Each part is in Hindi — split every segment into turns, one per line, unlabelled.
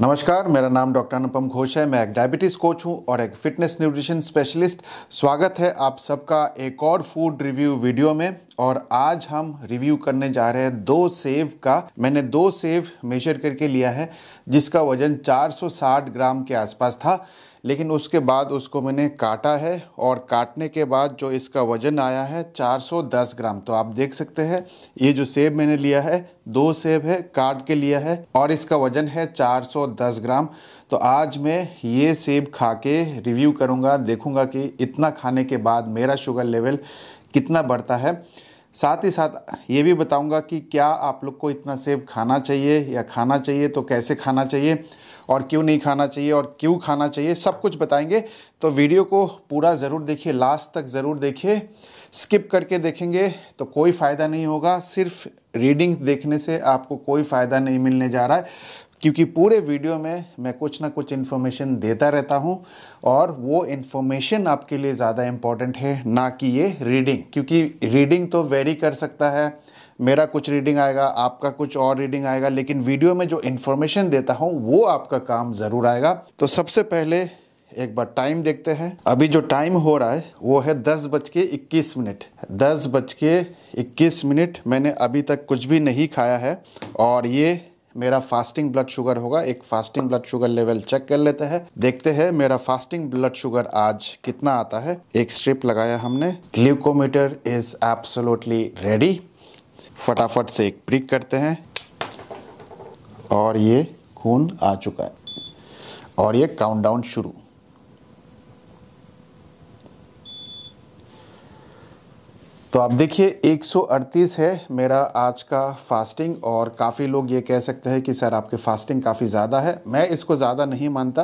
नमस्कार मेरा नाम डॉक्टर अनुपम घोष है मैं एक डायबिटीज़ कोच हूं और एक फिटनेस न्यूट्रिशन स्पेशलिस्ट स्वागत है आप सबका एक और फूड रिव्यू वीडियो में और आज हम रिव्यू करने जा रहे हैं दो सेब का मैंने दो सेव मेजर करके लिया है जिसका वज़न 460 ग्राम के आसपास था लेकिन उसके बाद उसको मैंने काटा है और काटने के बाद जो इसका वज़न आया है 410 ग्राम तो आप देख सकते हैं ये जो सेब मैंने लिया है दो सेब है काट के लिया है और इसका वज़न है 410 ग्राम तो आज मैं ये सेब खा के रिव्यू करूँगा देखूँगा कि इतना खाने के बाद मेरा शुगर लेवल कितना बढ़ता है साथ ही साथ ये भी बताऊँगा कि क्या आप लोग को इतना सेब खाना चाहिए या खाना चाहिए तो कैसे खाना चाहिए और क्यों नहीं खाना चाहिए और क्यों खाना चाहिए सब कुछ बताएंगे तो वीडियो को पूरा ज़रूर देखिए लास्ट तक ज़रूर देखिए स्किप करके देखेंगे तो कोई फ़ायदा नहीं होगा सिर्फ रीडिंग देखने से आपको कोई फ़ायदा नहीं मिलने जा रहा है क्योंकि पूरे वीडियो में मैं कुछ ना कुछ इन्फॉर्मेशन देता रहता हूं और वो इन्फॉर्मेशन आपके लिए ज़्यादा इम्पॉर्टेंट है ना कि ये रीडिंग क्योंकि रीडिंग तो वेरी कर सकता है मेरा कुछ रीडिंग आएगा आपका कुछ और रीडिंग आएगा लेकिन वीडियो में जो इन्फॉर्मेशन देता हूँ वो आपका काम ज़रूर आएगा तो सबसे पहले एक बार टाइम देखते हैं अभी जो टाइम हो रहा है वो है दस बज के इक्कीस मिनट दस बज के इक्कीस मिनट मैंने अभी तक कुछ भी नहीं खाया है और ये मेरा फास्टिंग ब्लड शुगर होगा एक fasting blood sugar level check कर लेते हैं देखते हैं मेरा फास्टिंग ब्लड शुगर आज कितना आता है एक स्ट्रिप लगाया हमने ग्लूकोमीटर इज एब्सोलूटली रेडी फटाफट से एक प्रिक करते हैं और ये खून आ चुका है और ये काउंटडाउन शुरू तो आप देखिए 138 है मेरा आज का फास्टिंग और काफ़ी लोग ये कह सकते हैं कि सर आपके फास्टिंग काफ़ी ज़्यादा है मैं इसको ज़्यादा नहीं मानता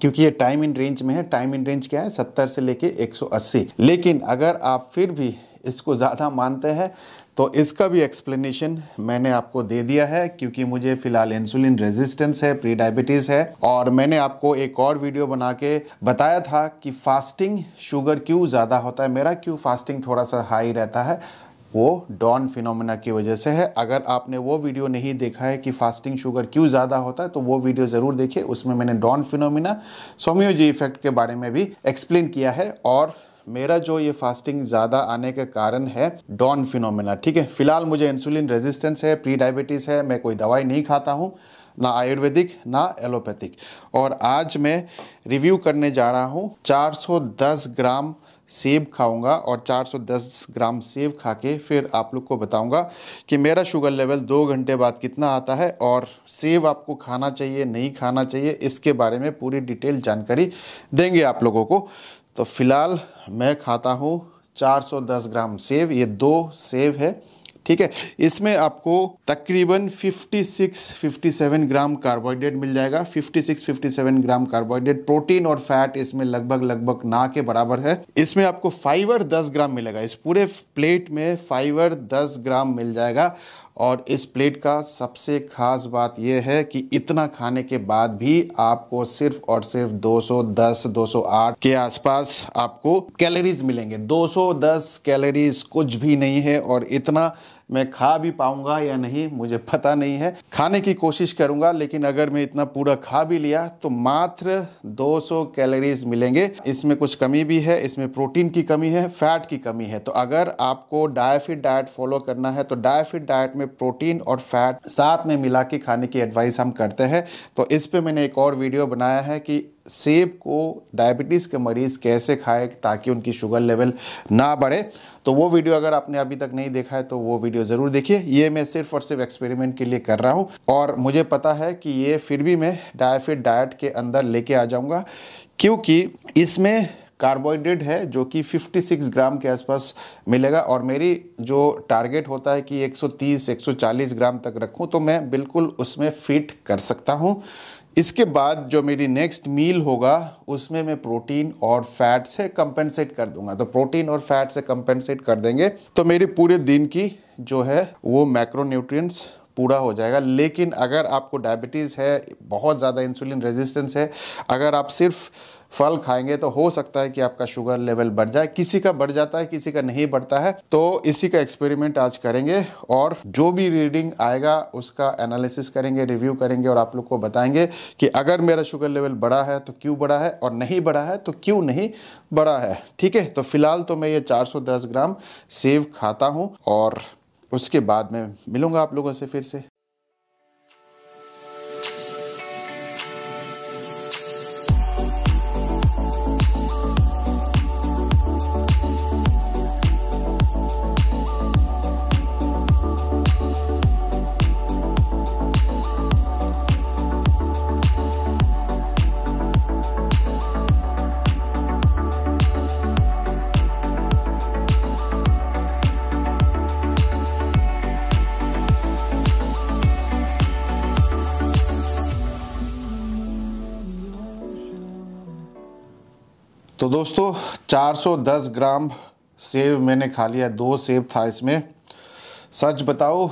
क्योंकि ये टाइम इन रेंज में है टाइम इन रेंज क्या है 70 से लेके 180 लेकिन अगर आप फिर भी इसको ज़्यादा मानते हैं तो इसका भी एक्सप्लेनेशन मैंने आपको दे दिया है क्योंकि मुझे फ़िलहाल इंसुलिन रेजिस्टेंस है प्री डायबिटीज़ है और मैंने आपको एक और वीडियो बना के बताया था कि फास्टिंग शुगर क्यों ज़्यादा होता है मेरा क्यों फास्टिंग थोड़ा सा हाई रहता है वो डॉन फिनोमेना की वजह से है अगर आपने वो वीडियो नहीं देखा है कि फास्टिंग शुगर क्यों ज़्यादा होता है तो वो वीडियो ज़रूर देखिए उसमें मैंने डॉन फिनोमेना सोम्योजी इफेक्ट के बारे में भी एक्सप्लेन किया है और मेरा जो ये फास्टिंग ज़्यादा आने का कारण है डॉन फिनोमेना ठीक है फिलहाल मुझे इंसुलिन रेजिस्टेंस है प्री डायबिटीज़ है मैं कोई दवाई नहीं खाता हूँ ना आयुर्वेदिक ना एलोपैथिक और आज मैं रिव्यू करने जा रहा हूँ 410 ग्राम सेब खाऊंगा और 410 ग्राम सेब खा के फिर आप लोग को बताऊंगा कि मेरा शुगर लेवल दो घंटे बाद कितना आता है और सेब आपको खाना चाहिए नहीं खाना चाहिए इसके बारे में पूरी डिटेल जानकारी देंगे आप लोगों को तो फिलहाल मैं खाता हूँ 410 ग्राम सेव ये दो सेव है ठीक है इसमें आपको तकरीबन 56 57 ग्राम कार्बोहाइड्रेट मिल जाएगा 56 57 ग्राम कार्बोहाइड्रेट प्रोटीन और फैट इसमें लगभग लगभग ना के बराबर है इसमें आपको फाइबर 10 ग्राम मिलेगा इस पूरे प्लेट में फाइबर 10 ग्राम मिल जाएगा और इस प्लेट का सबसे ख़ास बात यह है कि इतना खाने के बाद भी आपको सिर्फ और सिर्फ 210 208 के आसपास आपको कैलोरीज मिलेंगे 210 कैलोरीज कुछ भी नहीं है और इतना मैं खा भी पाऊंगा या नहीं मुझे पता नहीं है खाने की कोशिश करूंगा लेकिन अगर मैं इतना पूरा खा भी लिया तो मात्र 200 कैलोरीज मिलेंगे इसमें कुछ कमी भी है इसमें प्रोटीन की कमी है फैट की कमी है तो अगर आपको डायफिट डाइट फॉलो करना है तो डायफिट डाइट में प्रोटीन और फैट साथ में मिला के खाने की एडवाइस हम करते हैं तो इस पर मैंने एक और वीडियो बनाया है कि सेब को डायबिटीज़ के मरीज़ कैसे खाए ताकि उनकी शुगर लेवल ना बढ़े तो वो वीडियो अगर आपने अभी तक नहीं देखा है तो वो वीडियो ज़रूर देखिए ये मैं सिर्फ और सिर्फ एक्सपेरिमेंट के लिए कर रहा हूँ और मुझे पता है कि ये फिर भी मैं डायफिट डाइट के अंदर लेके आ जाऊँगा क्योंकि इसमें कार्बोहाइड्रेट है जो कि 56 ग्राम के आसपास मिलेगा और मेरी जो टारगेट होता है कि 130 140 ग्राम तक रखूं तो मैं बिल्कुल उसमें फिट कर सकता हूं इसके बाद जो मेरी नेक्स्ट मील होगा उसमें मैं प्रोटीन और फैट से कंपेंसेट कर दूंगा तो प्रोटीन और फैट से कंपेंसेट कर देंगे तो मेरी पूरे दिन की जो है वो मैक्रोन्यूट्रिएंट्स पूरा हो जाएगा लेकिन अगर आपको डायबिटीज़ है बहुत ज़्यादा इंसुलिन रेजिस्टेंस है अगर आप सिर्फ फल खाएंगे तो हो सकता है कि आपका शुगर लेवल बढ़ जाए किसी का बढ़ जाता है किसी का नहीं बढ़ता है तो इसी का एक्सपेरिमेंट आज करेंगे और जो भी रीडिंग आएगा उसका एनालिसिस करेंगे रिव्यू करेंगे और आप लोग को बताएंगे कि अगर मेरा शुगर लेवल बढ़ा है तो क्यों बढ़ा है और नहीं बढ़ा है तो क्यों नहीं बढ़ा है ठीक है तो फिलहाल तो मैं ये 410 ग्राम सेब खाता हूँ और उसके बाद में मिलूंगा आप लोगों से फिर से तो दोस्तों 410 ग्राम सेब मैंने खा लिया दो सेब था इसमें सच बताओ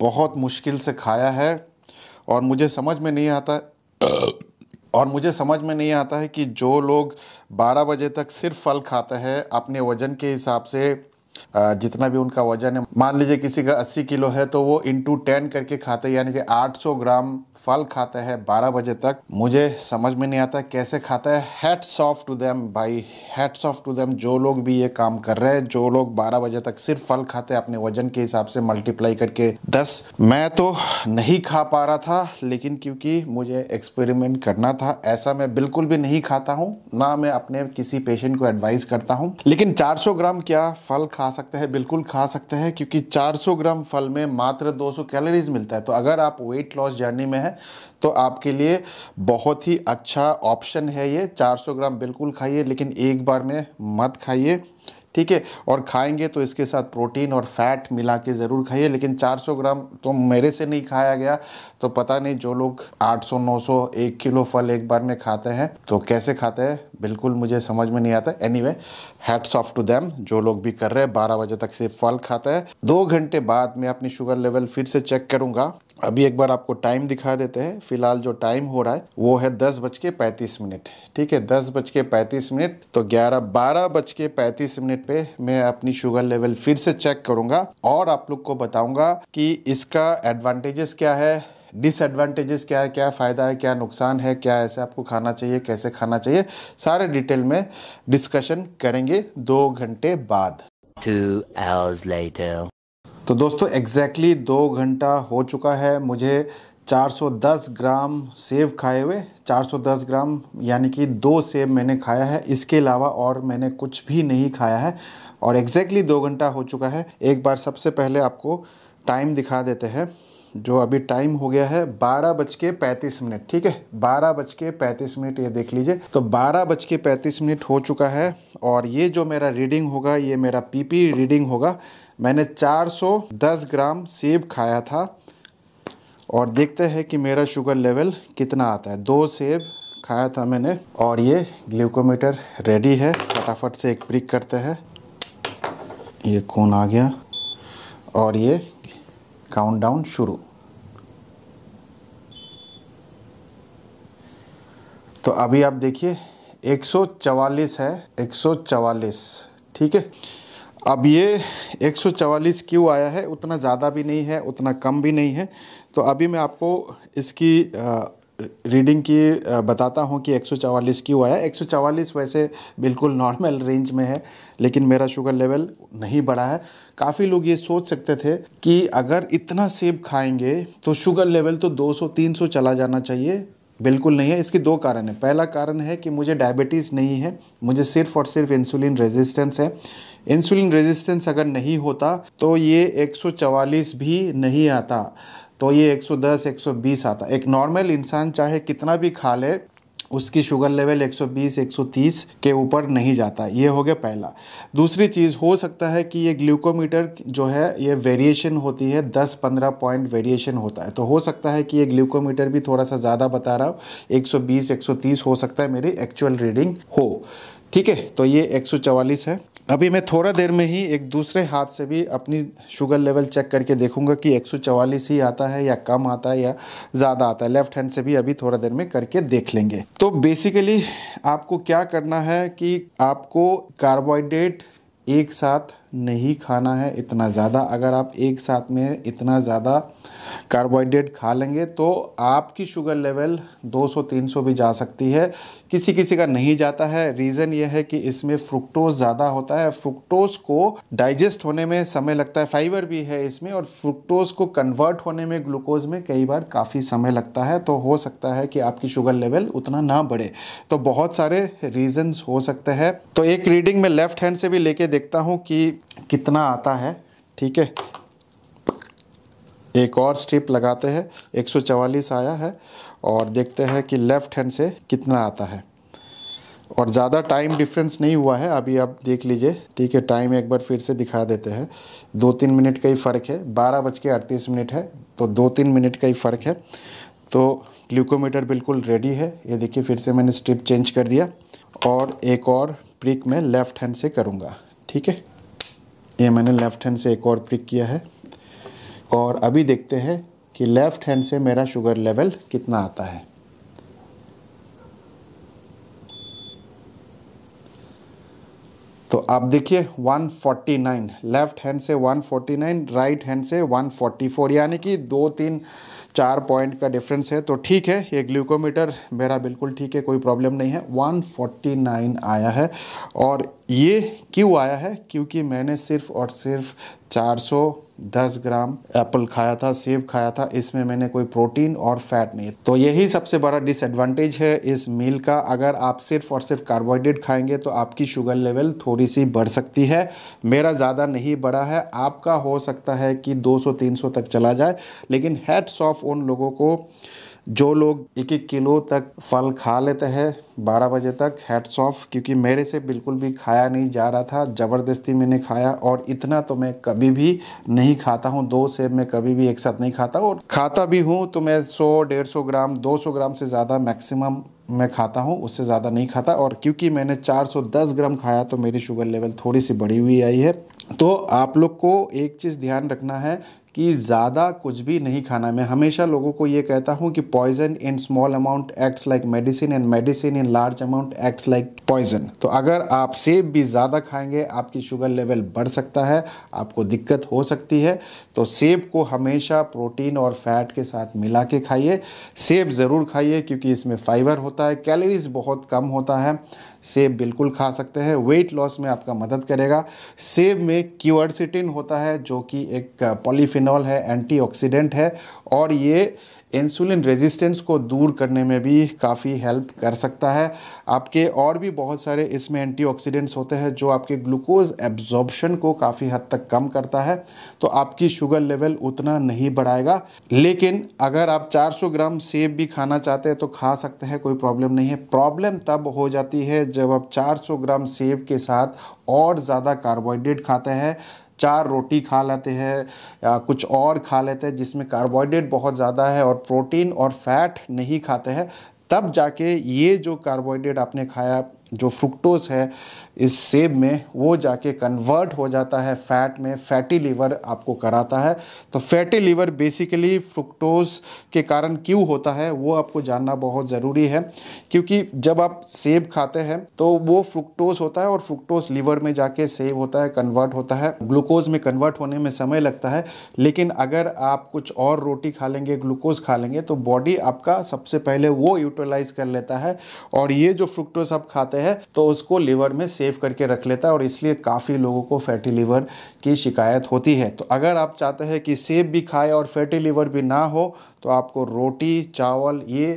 बहुत मुश्किल से खाया है और मुझे समझ में नहीं आता और मुझे समझ में नहीं आता है कि जो लोग 12 बजे तक सिर्फ फल खाते हैं अपने वज़न के हिसाब से जितना भी उनका वज़न है मान लीजिए किसी का 80 किलो है तो वो इंटू टेन करके खाते हैं यानी कि 800 ग्राम फल खाता है 12 बजे तक मुझे समझ में नहीं आता कैसे खाता है हैट्स ऑफ टू देम भाई हैट्स ऑफ टू देम जो लोग भी ये काम कर रहे हैं जो लोग 12 बजे तक सिर्फ फल खाते हैं अपने वजन के हिसाब से मल्टीप्लाई करके 10 मैं तो नहीं खा पा रहा था लेकिन क्योंकि मुझे एक्सपेरिमेंट करना था ऐसा मैं बिल्कुल भी नहीं खाता हूँ ना मैं अपने किसी पेशेंट को एडवाइस करता हूँ लेकिन चार ग्राम क्या फल खा सकते हैं बिल्कुल खा सकते हैं क्योंकि चार ग्राम फल में मात्र दो कैलोरीज मिलता है तो अगर आप वेट लॉस जर्नी में है तो आपके लिए बहुत ही अच्छा ऑप्शन है ये 400 ग्राम बिल्कुल खाइए लेकिन एक बार में मत खाइए ठीक है और खाएंगे तो इसके साथ प्रोटीन और फैट मिला के ज़रूर खाइए लेकिन 400 ग्राम तो मेरे से नहीं खाया गया तो पता नहीं जो लोग 800 900 एक किलो फल एक बार में खाते हैं तो कैसे खाते हैं बिल्कुल मुझे समझ में नहीं आता anyway hats off to them जो लोग भी कर रहे हैं बारह बजे तक से फल खाते हैं दो घंटे बाद मैं अपनी शुगर लेवल फिर से चेक करूँगा अभी एक बार आपको टाइम दिखा देते हैं फिलहाल जो टाइम हो रहा है वो है दस बज के पैंतीस मिनट ठीक है दस बज के पैंतीस मिनट तो ग्यारह बारह बज के पैंतीस मिनट पे मैं अपनी शुगर लेवल फिर से चेक करूंगा और आप लोग को बताऊंगा कि इसका एडवांटेजेस क्या है डिसएडवांटेजेस क्या है क्या फ़ायदा है क्या नुकसान है क्या ऐसे आपको खाना चाहिए कैसे खाना चाहिए सारे डिटेल में डिस्कशन करेंगे दो घंटे बाद Two hours later. तो दोस्तों एग्जैक्टली exactly दो घंटा हो चुका है मुझे 410 ग्राम सेब खाए हुए 410 ग्राम यानी कि दो सेब मैंने खाया है इसके अलावा और मैंने कुछ भी नहीं खाया है और एग्जैक्टली exactly दो घंटा हो चुका है एक बार सबसे पहले आपको टाइम दिखा देते हैं जो अभी टाइम हो गया है बारह बज के पैंतीस मिनट ठीक है बारह बज के पैंतीस मिनट ये देख लीजिए तो बारह बज के पैंतीस मिनट हो चुका है और ये जो मेरा रीडिंग होगा ये मेरा पीपी रीडिंग होगा मैंने 410 ग्राम सेब खाया था और देखते हैं कि मेरा शुगर लेवल कितना आता है दो सेब खाया था मैंने और ये ग्लूकोमीटर रेडी है फटाफट से एक प्रिक करते हैं ये कौन आ गया और ये काउंटडाउन शुरू तो अभी आप देखिए 144 है 144 ठीक है अब ये 144 क्यों आया है उतना ज़्यादा भी नहीं है उतना कम भी नहीं है तो अभी मैं आपको इसकी आ, रीडिंग की बताता हूँ कि 144 क्यों आया 144 वैसे बिल्कुल नॉर्मल रेंज में है लेकिन मेरा शुगर लेवल नहीं बढ़ा है काफ़ी लोग ये सोच सकते थे कि अगर इतना सेब खाएंगे तो शुगर लेवल तो 200-300 चला जाना चाहिए बिल्कुल नहीं है इसके दो कारण है पहला कारण है कि मुझे डायबिटीज़ नहीं है मुझे सिर्फ और सिर्फ इंसुलिन रेजिस्टेंस है इंसुलिन रेजिस्टेंस अगर नहीं होता तो ये 144 भी नहीं आता तो ये 110 120 आता एक नॉर्मल इंसान चाहे कितना भी खा ले उसकी शुगर लेवल 120 130 के ऊपर नहीं जाता ये हो गया पहला दूसरी चीज़ हो सकता है कि ये ग्लूकोमीटर जो है ये वेरिएशन होती है 10-15 पॉइंट वेरिएशन होता है तो हो सकता है कि ये ग्लूकोमीटर भी थोड़ा सा ज़्यादा बता रहा हो 120 130 हो सकता है मेरी एक्चुअल रीडिंग हो ठीक है तो ये एक है अभी मैं थोड़ा देर में ही एक दूसरे हाथ से भी अपनी शुगर लेवल चेक करके देखूंगा कि 144 ही आता है या कम आता है या ज़्यादा आता है लेफ्ट हैंड से भी अभी थोड़ा देर में करके देख लेंगे तो बेसिकली आपको क्या करना है कि आपको कार्बोहाइड्रेट एक साथ नहीं खाना है इतना ज़्यादा अगर आप एक साथ में इतना ज़्यादा कार्बोहाइड्रेट खा लेंगे तो आपकी शुगर लेवल 200-300 भी जा सकती है किसी किसी का नहीं जाता है रीज़न यह है कि इसमें फ्रुक्टोज ज़्यादा होता है फ्रुक्टोज को डाइजेस्ट होने में समय लगता है फाइबर भी है इसमें और फ्रुक्टोज को कन्वर्ट होने में ग्लूकोज में कई बार काफ़ी समय लगता है तो हो सकता है कि आपकी शुगर लेवल उतना ना बढ़े तो बहुत सारे रीजन्स हो सकते हैं तो एक रीडिंग में लेफ्ट हैंड से भी लेके देखता हूँ कि कितना आता है ठीक है एक और स्ट्रिप लगाते हैं 144 आया है और देखते हैं कि लेफ़्ट हैंड से कितना आता है और ज़्यादा टाइम डिफरेंस नहीं हुआ है अभी आप देख लीजिए ठीक है टाइम एक बार फिर से दिखा देते हैं दो तीन मिनट का ही फ़र्क है बारह बज के अड़तीस मिनट है तो दो तीन मिनट का ही फ़र्क है तो ग्लूकोमीटर बिल्कुल रेडी है ये देखिए फिर से मैंने स्ट्रिप चेंज कर दिया और एक और प्रिक मैं लेफ़्ट हैंड से करूँगा ठीक है ये मैंने लेफ़्ट हैंड से एक और प्रिक किया है और अभी देखते हैं कि लेफ़्ट हैंड से मेरा शुगर लेवल कितना आता है तो आप देखिए 149 लेफ़्ट हैंड से 149 राइट हैंड से 144 यानी कि दो तीन चार पॉइंट का डिफरेंस है तो ठीक है ये ग्लूकोमीटर मेरा बिल्कुल ठीक है कोई प्रॉब्लम नहीं है 149 आया है और ये क्यों आया है क्योंकि मैंने सिर्फ और सिर्फ 400 दस ग्राम एप्पल खाया था सेब खाया था इसमें मैंने कोई प्रोटीन और फैट नहीं तो यही सबसे बड़ा डिसएडवांटेज है इस मील का अगर आप सिर्फ और सिर्फ कार्बोहाइड्रेट खाएंगे तो आपकी शुगर लेवल थोड़ी सी बढ़ सकती है मेरा ज़्यादा नहीं बढ़ा है आपका हो सकता है कि 200-300 तक चला जाए लेकिन हेड्स ऑफ उन लोगों को जो लोग एक एक किलो तक फल खा लेते हैं बारह बजे तक हेड्स ऑफ क्योंकि मेरे से बिल्कुल भी खाया नहीं जा रहा था ज़बरदस्ती मैंने खाया और इतना तो मैं कभी भी नहीं खाता हूँ दो सेब मैं कभी भी एक साथ नहीं खाता और खाता भी हूँ तो मैं सौ डेढ़ सौ ग्राम दो सौ ग्राम से ज़्यादा मैक्सिमम मैं खाता हूँ उससे ज़्यादा नहीं खाता और क्योंकि मैंने 410 ग्राम खाया तो मेरी शुगर लेवल थोड़ी सी बढ़ी हुई आई है तो आप लोग को एक चीज़ ध्यान रखना है कि ज़्यादा कुछ भी नहीं खाना मैं हमेशा लोगों को ये कहता हूँ कि poison in small amount acts like medicine and medicine in large amount acts like poison तो अगर आप सेब भी ज़्यादा खाएंगे आपकी शुगर लेवल बढ़ सकता है आपको दिक्कत हो सकती है तो सेब को हमेशा प्रोटीन और फैट के साथ मिला के खाइए सेब ज़रूर खाइए क्योंकि इसमें फाइबर होता है कैलोरीज बहुत कम होता है सेब बिल्कुल खा सकते हैं वेट लॉस में आपका मदद करेगा सेब में क्यूअर्सिटिन होता है जो कि एक पॉलीफिन फिनॉल है एंटीऑक्सीडेंट है और ये इंसुलिन रेजिस्टेंस को दूर करने में भी काफ़ी हेल्प कर सकता है आपके और भी बहुत सारे इसमें एंटीऑक्सीडेंट्स होते हैं जो आपके ग्लूकोज एब्जॉर्बशन को काफ़ी हद तक कम करता है तो आपकी शुगर लेवल उतना नहीं बढ़ाएगा लेकिन अगर आप 400 ग्राम सेब भी खाना चाहते हैं तो खा सकते हैं कोई प्रॉब्लम नहीं है प्रॉब्लम तब हो जाती है जब आप चार ग्राम सेब के साथ और ज़्यादा कार्बोहाइड्रेट खाते हैं चार रोटी खा लेते हैं या कुछ और खा लेते हैं जिसमें कार्बोहाइड्रेट बहुत ज़्यादा है और प्रोटीन और फैट नहीं खाते हैं तब जाके ये जो कार्बोहाइड्रेट आपने खाया जो फ्रुक्टोज है इस सेब में वो जाके कन्वर्ट हो जाता है फैट में फैटी लीवर आपको कराता है तो फैटी लीवर बेसिकली फ्रुक्टोज के कारण क्यों होता है वो आपको जानना बहुत ज़रूरी है क्योंकि जब आप सेब खाते हैं तो वो फ्रुक्टोज होता है और फ्रुक्टोज लीवर में जाके सेब होता है कन्वर्ट होता है ग्लूकोज में कन्वर्ट होने में समय लगता है लेकिन अगर आप कुछ और रोटी खा लेंगे ग्लूकोज खा लेंगे तो बॉडी आपका सबसे पहले वो यूटिलाइज कर लेता है और ये जो फ्रुक्टोज आप खाते हैं तो उसको लीवर में सेव करके रख लेता है और इसलिए काफ़ी लोगों को फैटी लीवर की शिकायत होती है तो अगर आप चाहते हैं कि सेब भी खाए और फैटी लीवर भी ना हो तो आपको रोटी चावल ये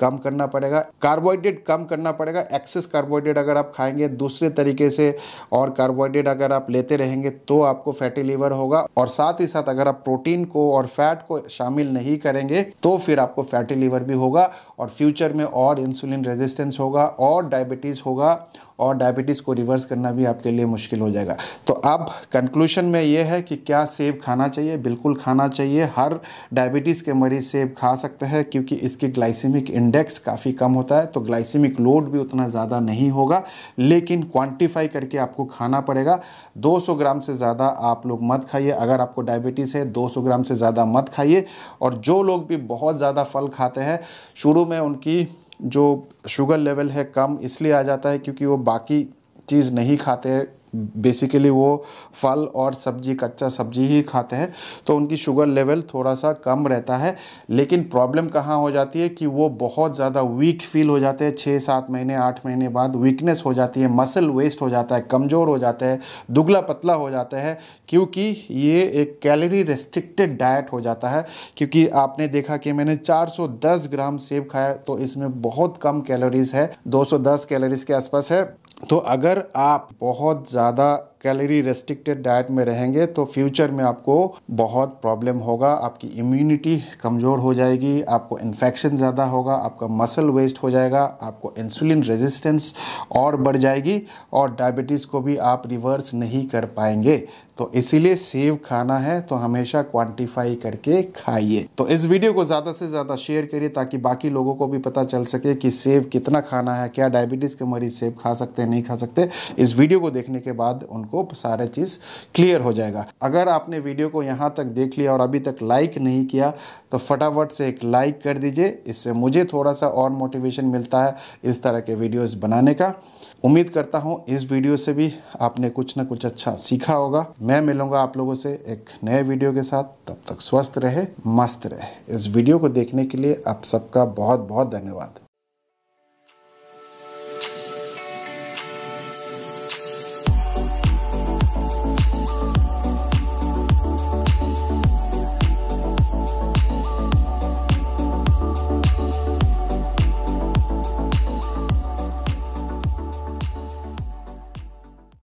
कम करना पड़ेगा कार्बोहाइड्रेट कम करना पड़ेगा एक्सेस कार्बोहाइड्रेट अगर आप खाएंगे दूसरे तरीके से और कार्बोहाइड्रेट अगर आप लेते रहेंगे तो आपको फैटी लीवर होगा और साथ ही साथ अगर आप प्रोटीन को और फैट को शामिल नहीं करेंगे तो फिर आपको फैटी लीवर भी होगा और फ्यूचर में और इंसुलिन रेजिस्टेंस होगा और डायबिटीज़ होगा और डायबिटीज़ को रिवर्स करना भी आपके लिए मुश्किल हो जाएगा तो अब कंक्लूशन में ये है कि क्या सेब खाना चाहिए बिल्कुल खाना चाहिए हर डायबिटीज़ के मरीज सेब खा सकते हैं क्योंकि इसकी ग्लाइसिमिक इंडेक्स काफ़ी कम होता है तो ग्लाइसिमिक लोड भी उतना ज़्यादा नहीं होगा लेकिन क्वान्टिफाई करके आपको खाना पड़ेगा 200 ग्राम से ज़्यादा आप लोग मत खाइए अगर आपको डायबिटीज़ है 200 ग्राम से ज़्यादा मत खाइए और जो लोग भी बहुत ज़्यादा फल खाते हैं शुरू में उनकी जो शुगर लेवल है कम इसलिए आ जाता है क्योंकि वो बाकी चीज़ नहीं खाते बेसिकली वो फल और सब्जी कच्चा सब्जी ही खाते हैं तो उनकी शुगर लेवल थोड़ा सा कम रहता है लेकिन प्रॉब्लम कहाँ हो जाती है कि वो बहुत ज़्यादा वीक फील हो जाते हैं छः सात महीने आठ महीने बाद वीकनेस हो जाती है मसल वेस्ट हो जाता है कमज़ोर हो जाता है दुगला पतला हो जाता है क्योंकि ये एक कैलोरी रेस्ट्रिक्टेड डाइट हो जाता है क्योंकि आपने देखा कि मैंने चार ग्राम सेब खाया तो इसमें बहुत कम कैलोरीज है दो कैलोरीज के आसपास है तो अगर आप बहुत ज़्यादा कैलोरी रेस्ट्रिक्टेड डाइट में रहेंगे तो फ्यूचर में आपको बहुत प्रॉब्लम होगा आपकी इम्यूनिटी कमज़ोर हो जाएगी आपको इन्फेक्शन ज़्यादा होगा आपका मसल वेस्ट हो जाएगा आपको इंसुलिन रेजिस्टेंस और बढ़ जाएगी और डायबिटीज़ को भी आप रिवर्स नहीं कर पाएंगे तो इसीलिए सेव खाना है तो हमेशा क्वांटिफाई करके खाइए तो इस वीडियो को ज़्यादा से ज़्यादा शेयर करिए ताकि बाकी लोगों को भी पता चल सके कि सेब कितना खाना है क्या डायबिटीज़ के मरीज सेब खा सकते हैं नहीं खा सकते इस वीडियो को देखने के बाद उनको सारा चीज़ क्लियर हो जाएगा अगर आपने वीडियो को यहाँ तक देख लिया और अभी तक लाइक नहीं किया तो फटाफट से एक लाइक कर दीजिए इससे मुझे थोड़ा सा और मोटिवेशन मिलता है इस तरह के वीडियोज़ बनाने का उम्मीद करता हूँ इस वीडियो से भी आपने कुछ ना कुछ अच्छा सीखा होगा मैं मिलूंगा आप लोगों से एक नए वीडियो के साथ तब तक स्वस्थ रहे मस्त रहे इस वीडियो को देखने के लिए आप सबका बहुत बहुत धन्यवाद